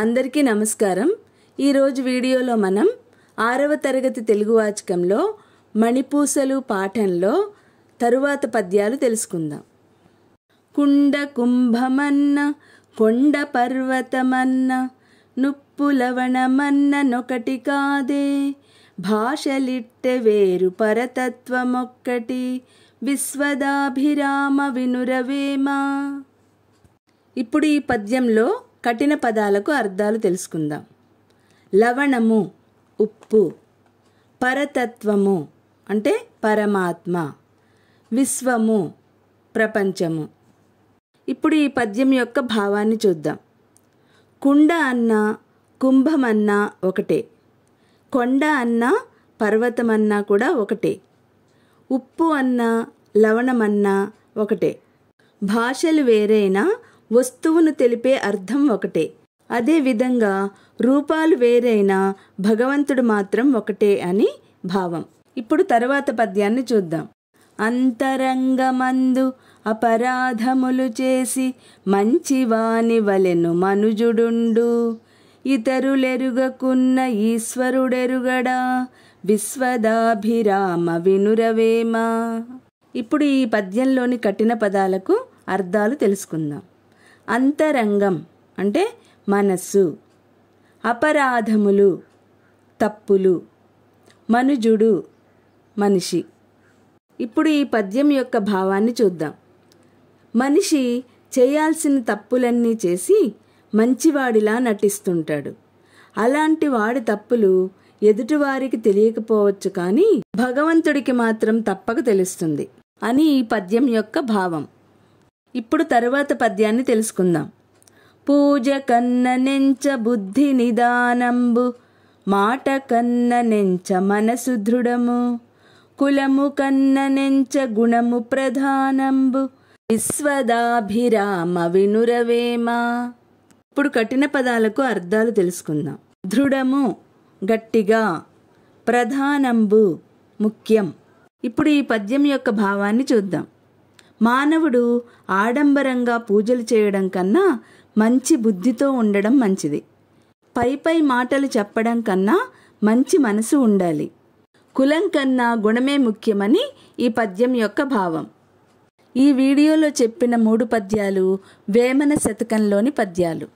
అందరికీ నమస్కారం ఈరోజు వీడియోలో మనం ఆరవ తరగతి తెలుగు వాచకంలో మణిపూసలు పాఠంలో తరువాత పద్యాలు తెలుసుకుందాం కుండ కుంభమన్న కొండ పర్వతమన్న నుప్పులవణమన్న నొకటి కాదే భాషలిట్టె వేరు పరతత్వమొక్కటి విశ్వదాభిరామ వినురవేమా ఇప్పుడు ఈ పద్యంలో కఠిన పదాలకు అర్థాలు తెలుసుకుందాం లవణము ఉప్పు పరతత్వము అంటే పరమాత్మ విశ్వము ప్రపంచము ఇప్పుడు ఈ పద్యం యొక్క భావాన్ని చూద్దాం కుండ అన్నా కుంభమన్నా ఒకటే కొండ అన్నా పర్వతమన్నా కూడా ఒకటే ఉప్పు అన్నా లవణమన్నా ఒకటే భాషలు వేరైనా వస్తువును తెలిపే అర్థం ఒకటే అదేవిధంగా రూపాలు వేరైనా భగవంతుడు మాత్రం ఒకటే అని భావం ఇప్పుడు తర్వాత పద్యాన్ని చూద్దాం అంతరంగమందు అపరాధములు చేసి మంచివాని వలెను మనుజుడుండు ఇతరులెరుగకున్న ఈశ్వరుడెరుగడా విశ్వదాభిరామ వినురవేమ ఇప్పుడు ఈ పద్యంలోని కఠిన పదాలకు అర్థాలు తెలుసుకుందాం అంతరంగం అంటే మనస్సు అపరాధములు తప్పులు మనుజుడు మనిషి ఇప్పుడు ఈ పద్యం యొక్క భావాన్ని చూద్దాం మనిషి చేయాల్సిన తప్పులన్నీ చేసి మంచివాడిలా నటిస్తుంటాడు అలాంటి వాడి తప్పులు ఎదుటివారికి తెలియకపోవచ్చు కానీ భగవంతుడికి మాత్రం తప్పక తెలుస్తుంది అని ఈ పద్యం యొక్క భావం ఇప్పుడు తరువాత పద్యాన్ని తెలుసుకుందాం పూజ కన్న నెంచ బుద్ధి నిదానంబు మాట కన్న నెంచ మనసు దృఢము కులము కన్న నెంచ గుణము ప్రధానంబు విశ్వదాభిరామ వినురవేమా ఇప్పుడు కఠిన పదాలకు అర్థాలు తెలుసుకుందాం దృఢము గట్టిగా ప్రధానంబు ముఖ్యం ఇప్పుడు ఈ పద్యం యొక్క భావాన్ని చూద్దాం మానవుడు ఆడంబరంగా పూజలు చేయడం కన్నా మంచి బుద్ధితో ఉండడం మంచిది పై పై మాటలు చెప్పడం కన్నా మంచి మనసు ఉండాలి కులం కన్నా గుణమే ముఖ్యమని ఈ పద్యం యొక్క భావం ఈ వీడియోలో చెప్పిన మూడు పద్యాలు వేమన శతకంలోని పద్యాలు